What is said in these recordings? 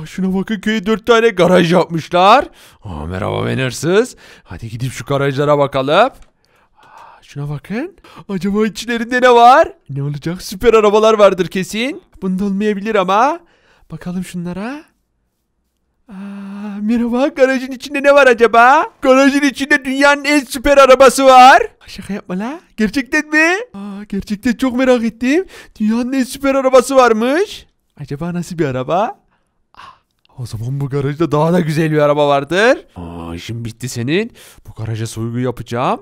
Aa, ah, şuna bakın köye dört tane garaj yapmışlar. Aa, ah, merhaba ben hırsız. Hadi gidip şu garajlara bakalım. Aa, ah, şuna bakın. Acaba içlerinde ne var? Ne olacak? Süper arabalar vardır kesin. Bunda olmayabilir ama. Bakalım şunlara. Aa, merhaba garajın içinde ne var acaba? Garajın içinde dünyanın en süper arabası var. Şaka yapma la. Gerçekten mi? Aa, gerçekten çok merak ettim. Dünyanın en süper arabası varmış. Acaba nasıl bir araba? O zaman bu garajda daha da güzel bir araba vardır. Aa işim bitti senin. Bu garaja soygu yapacağım.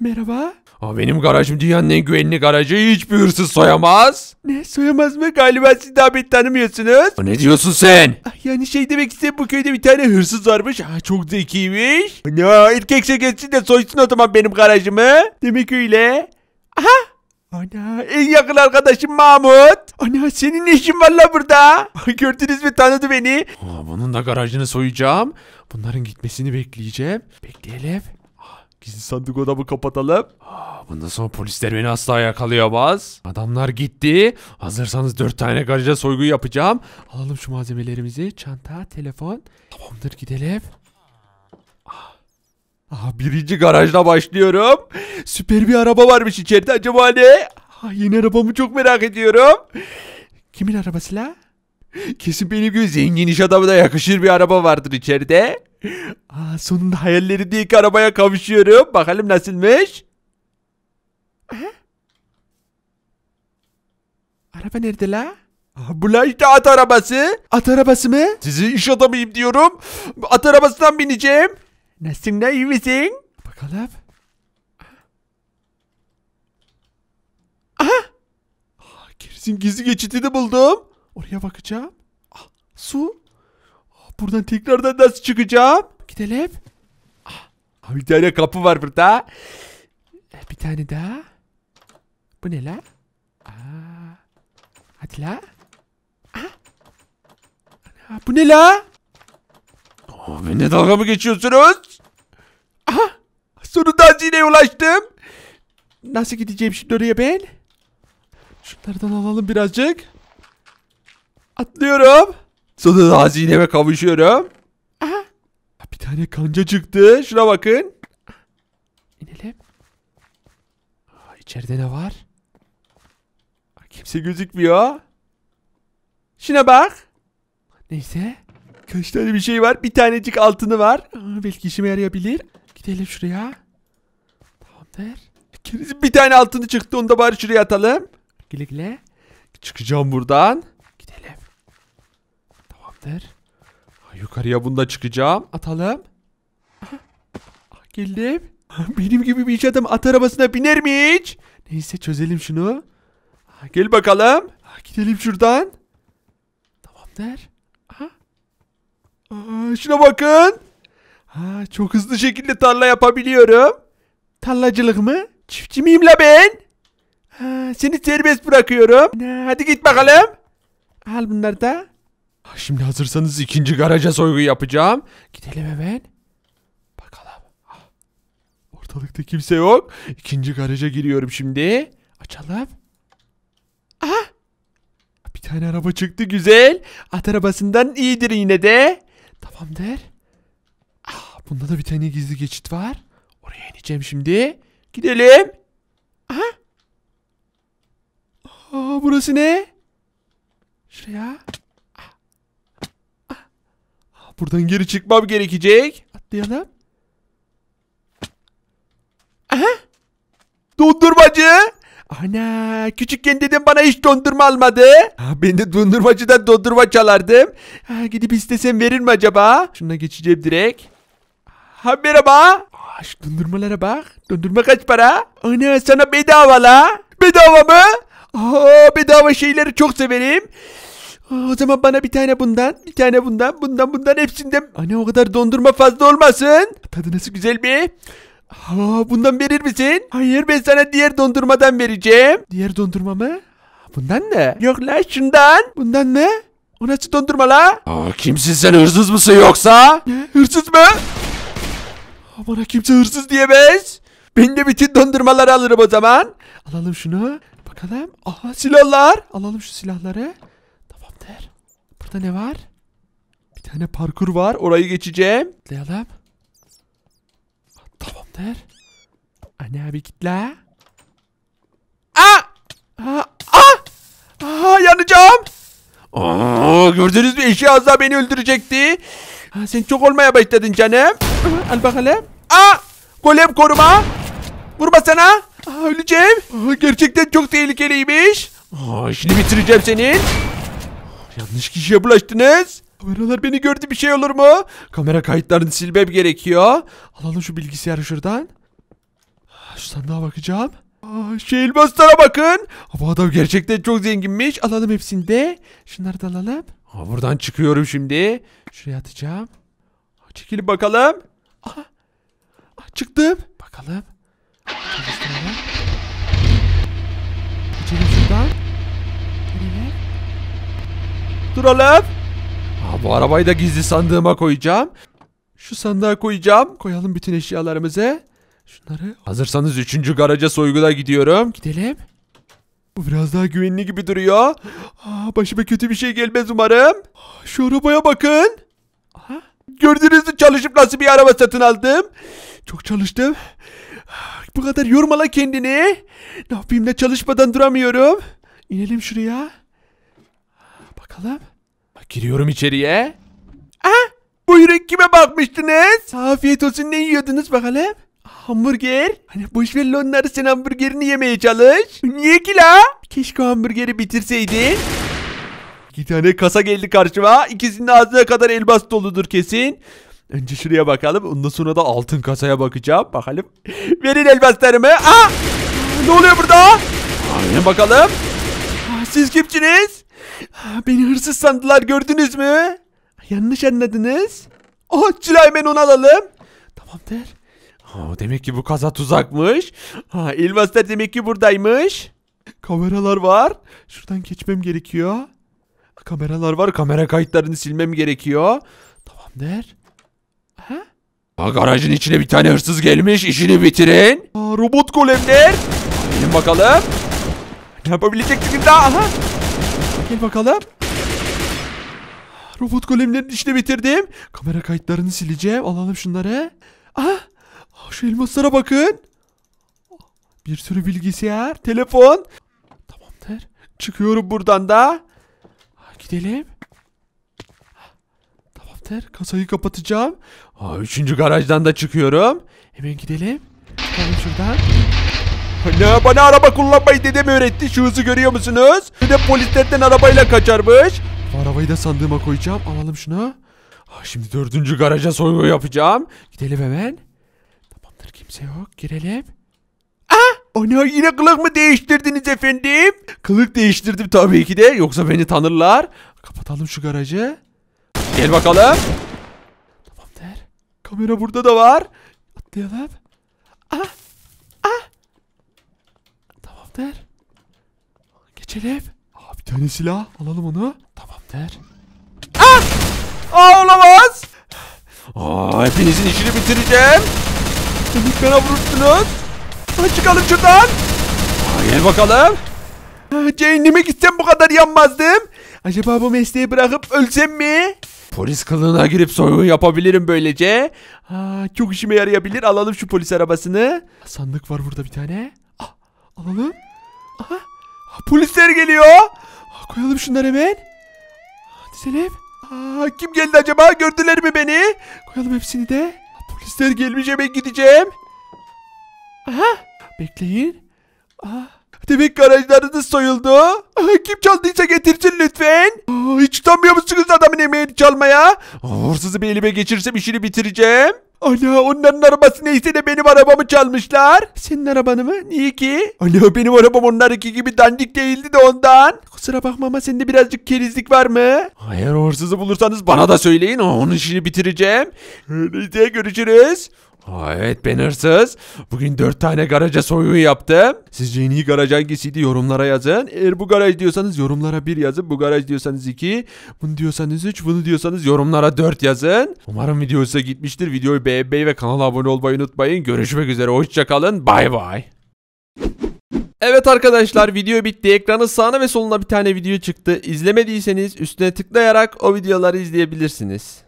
Merhaba. Aa, benim garajım dünyanın en güvenli garajı. Hiçbir hırsız soyamaz. Ne soyamaz mı? Galiba siz daha beni tanımıyorsunuz. ne diyorsun sen? Ah, yani şey demek istedim bu köyde bir tane hırsız varmış. Ha, çok zekiymiş. Ne erkekse geçsin de soysun o zaman benim garajımı. Demek öyle. Aha Ana en yakın arkadaşım Mahmut. Ana senin ne işin var la burada? Gördünüz mü tanıdı beni. Aa, bunun da garajını soyacağım. Bunların gitmesini bekleyeceğim. Bekleyelim. Gizli sandık odamı kapatalım. Bundan sonra polisler beni asla yakalayamaz. Adamlar gitti. Hazırsanız dört tane garaja soygu yapacağım. Alalım şu malzemelerimizi. Çanta, telefon. Tamamdır gidelim. Aha, birinci garajda başlıyorum. Süper bir araba varmış içeride acaba ne? Ah, yeni arabamı çok merak ediyorum. Kimin arabası la? Kesin benim gibi zengin iş adamına yakışır bir araba vardır içeride. Aa, ah, sonunda hayalleri diye ilk arabaya kavuşuyorum. Bakalım nasılmış? Araba nerede la? Ah, bu la işte at arabası. At arabası mı? Sizi iş adamıyım diyorum. At arabasından bineceğim. Nasılsın iyi misin? Bakalım. Aha! kerisin gizli geçidi buldum. Oraya bakacağım. Ah, su. Ah, buradan tekrardan nasıl çıkacağım? Gidelim. Ah, bir tane kapı var burada. Ee, bir tane daha. Bu ne la? Aa, hadi la. Ana, bu ne la? Oh, ne dalga mı geçiyorsunuz? hazineye ulaştım. Nasıl gideceğim şimdi oraya ben? Şunlardan alalım birazcık. Atlıyorum. Sonunda hazineme kavuşuyorum. Aha. Bir tane kanca çıktı. Şuna bakın. İnelim. İçeride ne var? Kimse gözükmüyor. Şuna bak. Neyse. Kaç tane bir şey var. Bir tanecik altını var. belki işime yarayabilir. Gidelim şuraya. Ver. Bir tane altını çıktı onu da bari şuraya atalım. Güle güle. Çıkacağım buradan. Gidelim. Tamamdır. Yukarıya bunda çıkacağım. Atalım. Aha. Geldim. Benim gibi bir iş adam at arabasına biner mi hiç? Neyse çözelim şunu. gel bakalım. gidelim şuradan. Tamamdır. Aha. Aa, şuna bakın. Ha, çok hızlı şekilde tarla yapabiliyorum. Tallacılık mı? Çiftçi miyim la ben? Ha, seni serbest bırakıyorum. Ha, hadi git bakalım. Al bunları da. şimdi hazırsanız ikinci garaja soygu yapacağım. Gidelim hemen. Bakalım. ortalıkta kimse yok. İkinci garaja giriyorum şimdi. Açalım. Aha. Bir tane araba çıktı güzel. At arabasından iyidir yine de. Tamamdır. Ah, bunda da bir tane gizli geçit var. Oraya ineceğim şimdi. Gidelim. Aha. Aa, burası ne? Şuraya. Aa, buradan geri çıkmam gerekecek. Atlayalım. Aha. Dondurmacı. Ana küçükken dedim bana hiç dondurma almadı. Ha, ben de dondurmacıdan dondurma çalardım. Ha, gidip istesem verir mi acaba? Şuna geçeceğim direkt. Ha merhaba. Aç dondurmalara bak. Dondurma kaç para? Ana sana bedava la. Bedava mı? Aa, bedava şeyleri çok severim. O zaman bana bir tane bundan, bir tane bundan, bundan bundan hepsinden. Anne o kadar dondurma fazla olmasın. Tadı nasıl güzel mi? Aa, bundan verir misin? Hayır ben sana diğer dondurmadan vereceğim. Diğer dondurma mı? Bundan ne? Yok la şundan. Bundan ne? O nasıl dondurma la? Aa, kimsin sen hırsız mısın yoksa? Ne? Hırsız mı? Bana kimse hırsız diyemez. Ben de bütün dondurmaları alırım o zaman. Alalım şunu. Bakalım. Aha silahlar. Alalım şu silahları. Tamamdır. Burada ne var? Bir tane parkur var. Orayı geçeceğim. Atlayalım. Tamamdır. Anne abi kitle. Aa! Ah! Aa! Ah! Aa! Aa! Yanacağım. Aa, gördünüz mü? Eşi az daha beni öldürecekti. Ha, sen çok olmaya başladın canım. Al bakalım. Aa! Golem koruma. Vurma sana. Aa, öleceğim. Aa, gerçekten çok tehlikeliymiş. Aa, şimdi bitireceğim senin. Yanlış kişiye bulaştınız. Kameralar beni gördü bir şey olur mu? Kamera kayıtlarını silmem gerekiyor. Alalım şu bilgisayarı şuradan. Şu sandığa bakacağım. Aa, şu bakın. Bu adam gerçekten çok zenginmiş. Alalım hepsini de. Şunları da alalım. buradan çıkıyorum şimdi. Şuraya atacağım. Çekilin bakalım. Aha. Çıktım. Bakalım. Çalıştıralım. Geçelim şuradan. Gidelim. Duralım. Aa, bu arabayı da gizli sandığıma koyacağım. Şu sandığa koyacağım. Koyalım bütün eşyalarımızı. Şunları. Hazırsanız üçüncü garaja soyguna gidiyorum. Gidelim. Bu biraz daha güvenli gibi duruyor. Aa, başıma kötü bir şey gelmez umarım. Şu arabaya bakın. Aha. Gördünüz mü çalışıp nasıl bir araba satın aldım? Çok çalıştım. Ah, bu kadar yormala kendini. Ne yapayım ne çalışmadan duramıyorum. İnelim şuraya. Ah, bakalım. giriyorum içeriye. Aha, buyurun kime bakmıştınız? Afiyet olsun ne yiyordunuz bakalım? Ah, hamburger. Hani boş ver onları sen hamburgerini yemeye çalış. Niye ki la? Keşke hamburgeri bitirseydin iki tane kasa geldi karşıma. İkisinin ağzına kadar elmas doludur kesin. Önce şuraya bakalım. Ondan sonra da altın kasaya bakacağım. Bakalım. Verin elmaslarımı. Aa! Ne oluyor burada? Aynen bakalım. Siz kimsiniz? Beni hırsız sandılar gördünüz mü? Yanlış anladınız. Oh Süleyman onu alalım. Tamamdır. Aa, demek ki bu kaza tuzakmış. Ha, elmaslar demek ki buradaymış. Kameralar var. Şuradan geçmem gerekiyor. Kameralar var. Kamera kayıtlarını silmem gerekiyor. Tamamdır. Ha? garajın içine bir tane hırsız gelmiş. İşini bitirin. Aa, robot golemler. Gelin bakalım. Ne yapabilecektik daha? Aha. Gel bakalım. Robot golemlerin işini bitirdim. Kamera kayıtlarını sileceğim. Alalım şunları. Aha. şu elmaslara bakın. Bir sürü bilgisayar, telefon. Tamamdır. Çıkıyorum buradan da gidelim. Tamamdır. Kasayı kapatacağım. Aa, üçüncü garajdan da çıkıyorum. Hemen gidelim. Çıkalım şuradan. Ne? bana araba kullanmayı dedem öğretti. Şu hızı görüyor musunuz? Bir de polislerden arabayla kaçarmış. Bu arabayı da sandığıma koyacağım. Alalım şunu. Aa, şimdi dördüncü garaja soygu yapacağım. Gidelim hemen. Tamamdır kimse yok. Girelim. Ana yine kılık mı değiştirdiniz efendim? Kılık değiştirdim tabii ki de. Yoksa beni tanırlar. Kapatalım şu garajı. Gel bakalım. Tamamdır. Kamera burada da var. Atlayalım. Ah. Ah. Tamamdır. Geçelim. Aa, bir tane silah. Alalım onu. Tamamdır. Ah! Aa, olamaz. Aa, hepinizin işini bitireceğim. Demek bana vurursunuz. Hadi çıkalım şuradan. Gel bakalım. Ah, cehenneme gitsem bu kadar yanmazdım. Acaba bu mesleği bırakıp ölsem mi? Polis kılığına girip soygun yapabilirim böylece. Aa, ah, çok işime yarayabilir. Alalım şu polis arabasını. Sandık var burada bir tane. Ah, alalım. Aha, ah, polisler geliyor. Ah, koyalım şunları hemen. Ah, dizelim. Aa, kim geldi acaba? Gördüler mi beni? Koyalım hepsini de. Polisler gelmiş hemen gideceğim. Aha. Bekleyin. Ah. Demek garajlarınız soyuldu. kim çaldıysa getirsin lütfen. Aa, hiç utanmıyor musunuz adamın emeğini çalmaya? Hırsızı bir elime geçirsem işini bitireceğim. Ana onların arabası neyse de benim arabamı çalmışlar. Senin arabanı mı? Niye ki? Ana benim arabam onlarınki gibi dandik değildi de ondan. Kusura bakma ama sende birazcık kerizlik var mı? Hayır hırsızı bulursanız bana da söyleyin. Onun işini bitireceğim. Neyse görüşürüz. Aa, evet ben hırsız. Bugün dört tane garaja soyun yaptım. Sizce en iyi garaj hangisiydi yorumlara yazın. Eğer bu garaj diyorsanız yorumlara bir yazın. Bu garaj diyorsanız iki. Bunu diyorsanız üç. Bunu diyorsanız yorumlara dört yazın. Umarım video size gitmiştir. Videoyu beğenmeyi ve kanala abone olmayı unutmayın. Görüşmek üzere. Hoşçakalın. Bay bay. Evet arkadaşlar video bitti. Ekranın sağına ve soluna bir tane video çıktı. İzlemediyseniz üstüne tıklayarak o videoları izleyebilirsiniz.